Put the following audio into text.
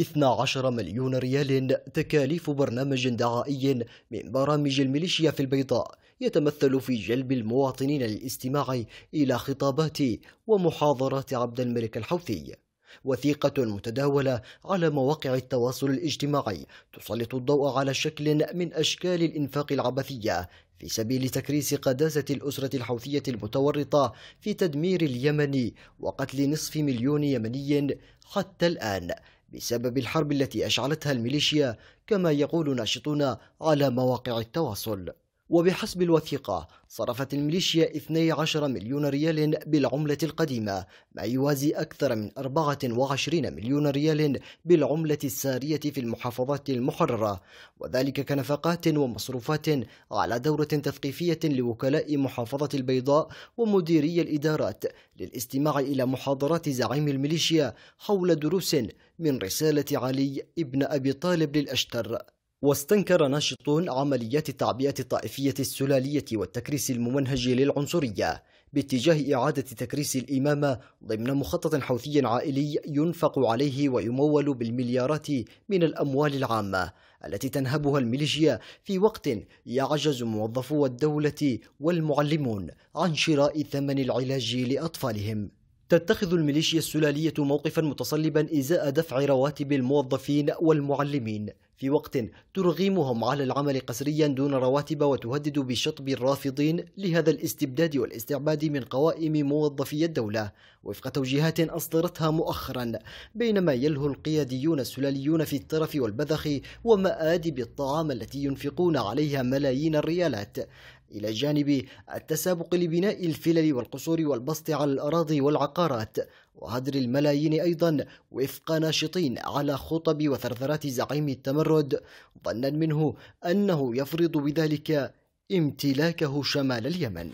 12 مليون ريال تكاليف برنامج دعائي من برامج الميليشيا في البيضاء يتمثل في جلب المواطنين للاستماع إلى خطابات ومحاضرات عبد الملك الحوثي وثيقة متداولة على مواقع التواصل الاجتماعي تسلط الضوء على شكل من أشكال الإنفاق العبثية في سبيل تكريس قداسة الأسرة الحوثية المتورطة في تدمير اليمن وقتل نصف مليون يمني حتى الآن بسبب الحرب التي أشعلتها الميليشيا كما يقول ناشطون على مواقع التواصل وبحسب الوثيقة صرفت الميليشيا 12 مليون ريال بالعملة القديمة ما يوازي أكثر من 24 مليون ريال بالعملة السارية في المحافظات المحررة وذلك كنفقات ومصروفات على دورة تثقيفية لوكلاء محافظة البيضاء ومديري الإدارات للاستماع إلى محاضرات زعيم الميليشيا حول دروس من رسالة علي ابن أبي طالب للأشتر واستنكر ناشطون عمليات التعبئة الطائفية السلالية والتكريس الممنهج للعنصرية باتجاه إعادة تكريس الإمامة ضمن مخطط حوثي عائلي ينفق عليه ويمول بالمليارات من الأموال العامة التي تنهبها الميليشيا في وقت يعجز موظفو الدولة والمعلمون عن شراء ثمن العلاج لأطفالهم تتخذ الميليشيا السلالية موقفا متصلبا إزاء دفع رواتب الموظفين والمعلمين في وقت ترغمهم على العمل قسريا دون رواتب وتهدد بشطب الرافضين لهذا الاستبداد والاستعباد من قوائم موظفي الدولة وفق توجيهات أصدرتها مؤخرا بينما يلهو القياديون السلاليون في الترف والبذخ ومآدب الطعام التي ينفقون عليها ملايين الريالات إلى جانب التسابق لبناء الفلل والقصور والبسط على الأراضي والعقارات وهدر الملايين أيضا وفق ناشطين على خطب وثرثرات زعيم التمرد ظنا منه أنه يفرض بذلك امتلاكه شمال اليمن